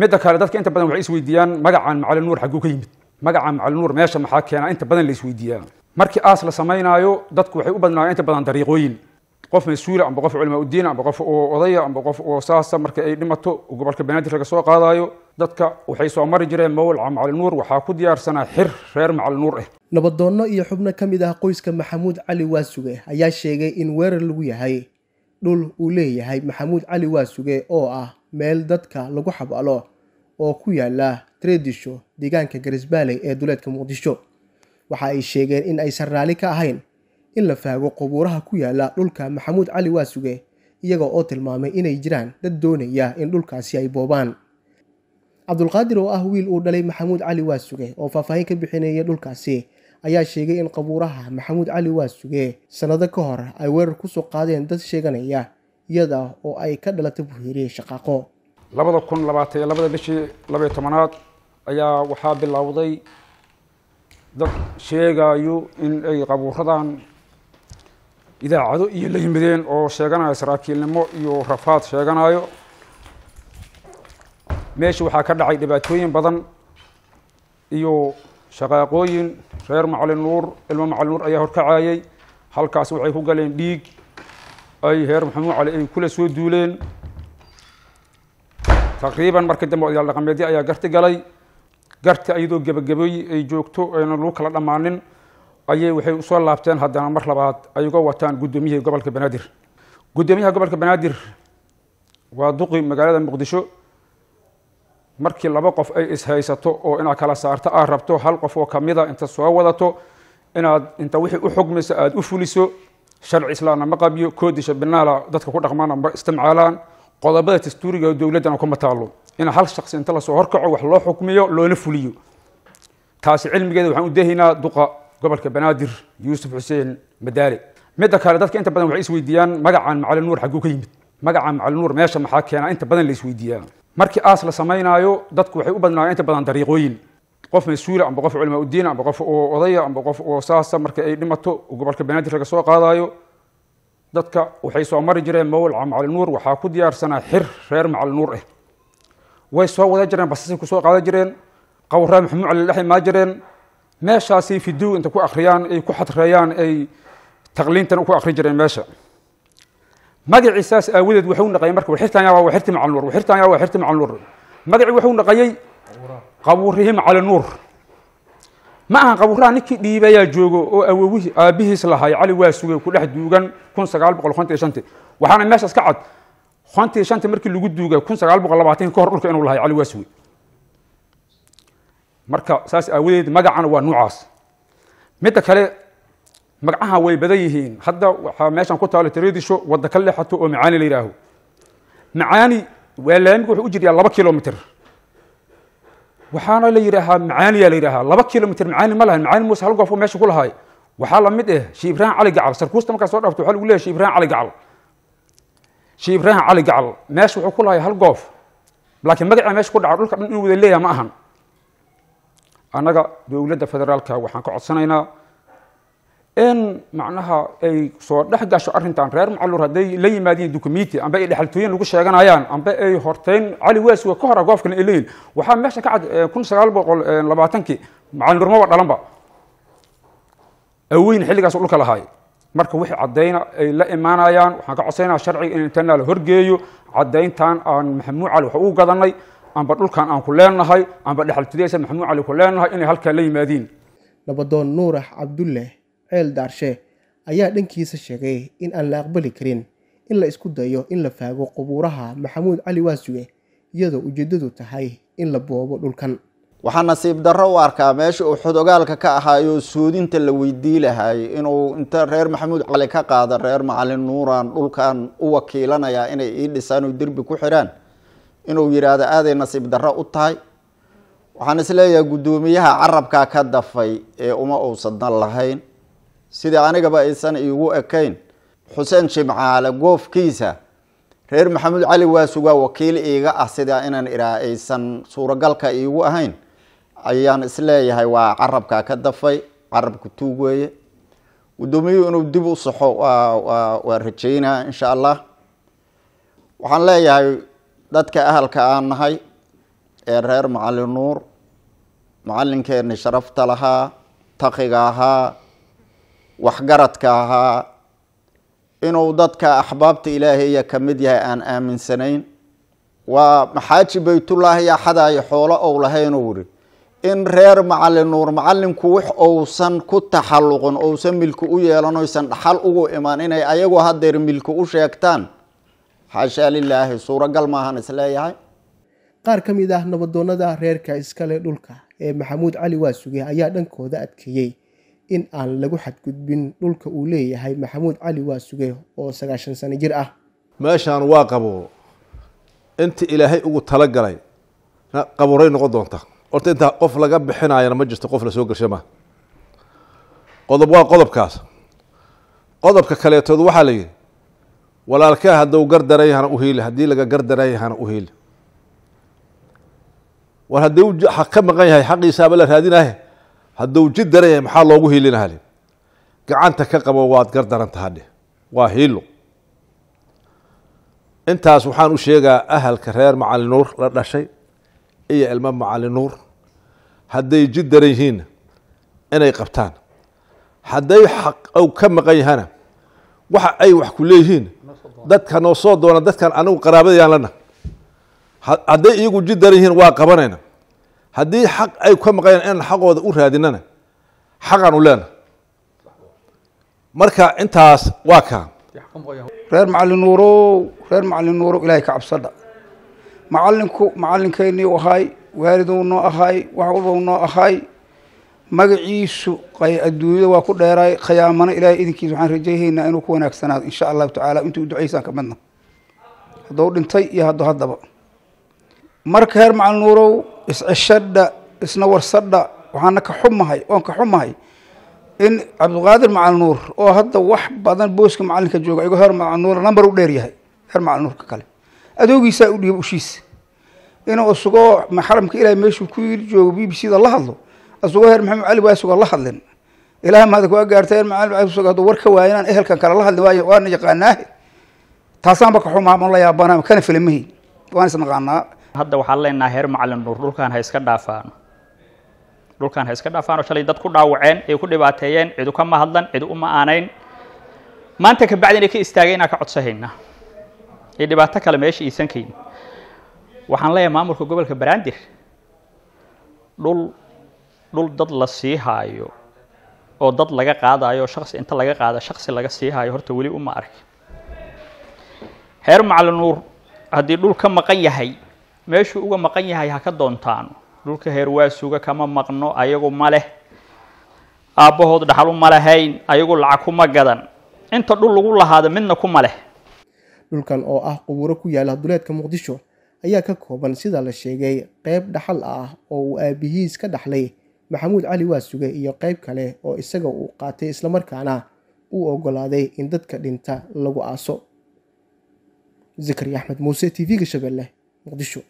midda kale dadka inta badan waxay isweydiiyaan magacan macali nuur xagguu ka yimid magaca macali nuur meesha maxaa keena inta badan la isweydiiyaa markii aas la samaynaayo dadku waxay u badnaayeen inta badan dariiqooyin qof mas amba qof culimaa udiin amba qof odaya amba qof oo saasa marka ay dhimato gobolka banaadir laga soo qaadaayo dadka waxay soo mari jireen mawlaca macali nuur waxaa ku diyaarsanaa xir reer macali nuur ah eh. nabadoonno iyo xubno ka mid ah qoyska maxamuud cali waasuge ayaa sheegay in weerar lagu yahay dhul uu leeyahay maxamuud cali waasuge oo ah meel dadka lagu xabalo oo ku yaala Tradisho deegaanka Garis Valley ee duleedka Muqdisho waxa ay sheegeen in aysan raali ka ahayn in la faago qubuuraha ku yaala dhulka Maxamuud Cali Waasuge iyaga oo tilmaamay inay jiraan dad doonaya in dhulkaasi ay boobaan cabdulqaadir oo ah wiil uu dhalay maxamuud cali waasuge oo faahfaahin ka bixinaya dhulkaasi ayaa sheegay in qabuuraha maxamuud cali waasuge sannado ka hor ay weerar ku soo qaadeen dad sheeganaya iyada oo ay ka dhalatay buhiiriye shaqaaqo labada kun labaatan iyo labada bishii labaiyo tobanaad ayaa waxaa bilowday dad sheegayo in ay qabuuradan idaacado iyo la yimideen oo sheeganayo saraakiilnimo iyo rafaad sheeganayo meesha waxaa ka dhacay dhibaatooyin badan iyo shaqaaqooyin reer macalin nuur ilmo macalin nuur ayaa horkacayay halkaas waxay ku galeen dhiig ay heer maxamuud cali ay kula soo duuleen taqriiban markii dambe odayaal dhaqameedyo ayaa garti galay garti iyadoo gebagabay ay joogto ayna lagu kala dhammaanin ayay waxay usoo laabteen haddana mar labaad ay uga wataan guddoomiyihii gobolka banaadir guddoomiyaha gobolka banaadir waa duqi magaalada muqdisho markii laba qof ay ishaysato oo inaad kala saarto aad rabto hal qof oo kamida inta soo wadato inaad inta wixii u xugmayso aada u fuliso sharci islaamna ma qabiyo koodisha binaala dadka ku dhaqmaana ma istimcaalaan qodobada dastuuriga dowladdana kuma taalo in hal shaqsi inta lasoo horkaco wax loo xukmiyo loona fuliyo taasi cilmigeeda waxaan u dehaynaa duqa gobolka banaadir yuusuf xuseen madaale midda kale dadka inta badan waxay isweydiiyaan magacaan macali nuur xagguu ka yimid magacaan macali nuur meesha maxaa keena inta badan la isweydiiyaa markii aas la samaynaayo dadku waxay u badnaayeen inta badan dariiqooyin qof mas-uula amba qof culmaa udiin amba qof oo odaya amba qof saasa marka ay dhimato gobolka banaadir laga soo qaadaayo dadka waxay soo mari jireen mawlaca macalinuur waxaa ku diyaarsanaa xir reer macalinuur ah eh. way soo wada jireen basasay kusoo qaadan jireen qawraa maxamuud cali la jireen meeshaasay fidow inta ku akriyaan ay ku xadreeyaan ay taqliintana ku akri jireen meesha magacii saas aawadeed waxuu naqayay marka waxirtaan yaa waa waxirti macalinuur waxirti macalinuur magacii waxuu naqayey qabuurihim cala nuur ma aha qabuuraha ninkii dhiibayaa joogo oo awowihii aabbihiis lahay cali waa sugay ku dhex duugan kun sagaal boqol kontan shanti waxaana meeshaas ka cad kontan shanti markii lagu duuga kun sagaal boqol labaatanki ka hor dhulka inuu lahay cali waa sugay marka saas aawadeed magacana waa nuucaas midda kale magacaha way badan yihiin hadda waxaa meeshan ku taalo tiradisho wadda ka leexato oo macaani la yihaaho macaani waa laamiga wuxuu u jiryaa laba kilomitr waxaana la yidhaahaa macaaniyaa la yidhahaa laba kilomitr macaani ma lahan macaani muuse hal goofo meesha ku lahay waxaa la mid ah eh, shii ibraahim cali gacal sarkuusta markaa soo dhaafto waxa lagu leeyahy shii ibraahim cali gacal shii ibraahim cali gacal meesha wuxuu ku lahay hal goof laakiin magacaa meesha ku dhaco dhulka dhan inuu wada leeyaha ma ahan annaga dowladda federaalka waxaan ka codsanaynaa in macnaha ay soo dhex gasho arrintan reer macalur hadday la yimaadiin dukumiti amba ay dhexaltooyin lagu sheeganayaan amba ay horteyn cali weas ka hor agoofkana ah ay leeyihin waxaa meesha ka cad eh, kun sagaal boqol eh, labaatankii macalnurmaba dhalanba aweyn xilligaas dhulka lahaay marka wixii caddayna ay la imaanayaan waxaan ka codsaynaa sharciga in intanaa la horgeeyo caddayntan aan maxamuud cali wax uu gadanay amba dhulkan aan ku leenahay amba dhexaltooyadiisa maxamuud cali ku leenahay inay halkaa la yimaadiin nabadoon nuurax cabdulle ceel daarshe ayaa dhankiisa sheegay in aan la aqbali karin in la isku dayo in la faago qubuuraha maxamuud cali waasuge iyadoo ujeeddadu tahay in la boobo dhulkan waxaa nasiib darro u arkaa meesha uu xudogaalka ka ahaayo suudinta la weydii lahaayey inuu inta reer maxamuud cali ka qaada reer macalin nuuran dhulkan u wakiilanayaa inay ii dhisaan oo derbi ku xidhaan inuu yidhaahdo aaday nasiib darro u tahay waxaan isleeyahay guddoomiyaha carabkaa ka dafay ee uma uusadnan lahayn sidai anigaba aysan iigu ekayn xuseen jimcaale goofkiisa reer maxamuud cali waasugaa wakiil iiga ah sidaa inaan iraa aysan suuragalka iigu ahayn ayaan isleeyahay waa carabkaa ka dafay carabka tuug weeye gudoomiyuhu inuu dib u saxo waa rajaynaa insha allah waxaan leeyahay dadka ahalka aan nahay ee reer macalin nuur macalinkeenni sharafta lahaa taqiga ahaa waxgaradka ahaa inuu dadka axbaabta ilaahaya ka mid yahay aan aaminsanayn waa maxaaji baytullaahi axadayo xoolo ou lahaynuu yihi in reer macalin nuur macalinku wax uusan ku taxalluqin ousan milki u yeelan oysan dhaxal ugu imaan inay ayagoo haddeer milki u sheegtaan xaashaa lilaahi suuragal maahan isleeyahay qaar ka mid ah nabadoonnada reerka iskale dhulka ee maxamuud cali waasuge ayaa dhankooda adkeeyey in aan lagu xadgudbin dhulka uu leeyahay maxamuud cali waa sugay oo sagaashan sano jir ah meeshaan waa qabo inta ilaahay ugu talagalay qaburay noqon doonta horta intaa qof laga bixinayana ma jirto qof lasoo gelsha ma qodob waa qodobkaas qodobka kaleetood waxaa la yidhi walaalkaa hadduu gardaray hana uhiili haddii laga gardaray hana uhiili war haddii ka maqan yahay xaqiisaaba la raadinaye hadduu ji daranyah maxaa loogu hiilinaa gacanta ka qabo waad gardarantaha dheh waa hiilo intaas waxaan u sheegaa ahalka reer macalin nuur la dhashay iyo ilmo macalin nuur hadday jidaran yihiin inay qabtaan hadday xaq ou ka maqan yahana waxa ay wax ku leeyihiin dadka noo soo doona dadkan anigu qaraabadayaan lana hadday iyagu ji daran yihiin waa qabanayna haddii xaq ay ka maqayaan inaan xaqooda u raadinana xaqaanu leenahay marka intaas waa ka reer macallin nuurow reer macalin nuurow ilaahay ka cabsadha macallinku macallinkeennii ahay waaliduu noo ahay wax walbau noo ahay magaciisu adduunyada waa ku dheeray khiyaamana ilaahay idinkiisa waxaan rajayhaynaa inuu ku wanaagsanaado insha allahu tacaala intuu ducaysaan ka madna hadduu dhintay iyo hadduu haddaba marka reer macallin nuurow isceshadha isna warsadha waxaana ka xumahay oon ka xumahay in cabdiqaadir macalinuur oo hadda wax badan booska macalinka jooga igo heer macalinuur number u dheer yahay heer macalinuurka kale adoogiisaa u dhiib ushiis inuu isagoo xaramka ilahay meeshuu ku joogo b b c da la hadlo isagoo heer maxamed cali waasugoo la hadlin ilaah mahadka waa gaartay heer macalim ad war ka waayinaan ehelkan kale la hadlin waay waana yaqaanaahe taasaanba ka xumaa ma la yaabanaa kana filamahi waan isnaqaanaa hadda waxaan leenahay heer macalin nuur dhulkaan ha iska dhaafaano dhulkaan ha iska dhaafaano shalay dad ku dhaawaceen ay ku dhibaateeyeen cidu kama hadlan cidu uma aanayn maanta ka inay ka istaagay inaan ka codsahayna ee dhibaato kale meesha iisankayn waxaan leeyahay maamulka gobolka baraandir dhul dhul dad la sii haayo oo dad laga qaadayo shaksi inta laga qaada shaksi laga sii haayo horta weli uma arag heer macalin nuur haddii dhul ka maqan yahay meeshuu uga maqan yahay ha ka doontaan dhulka heer waasuga kama maqno ayagu ma leh aabbahood dhaxalu ma lahayn ayagu lacag kuma gadan inta dhul lagu lahaada midna kuma leh dhulkan oo ah qubuuro ku yaala duleedka muqdisho ayaa ka kooban sida la sheegay qeyb dhaxal ah oo uu aabihiis ka dhaxlay maxamuud cali waasuge iyo qeyb kale oo isaga uu qaatay islamarkaana uu ogolaaday in dadka dhinta lagu aaso zikri axmed muuse t v-ga shabeelle muqdisho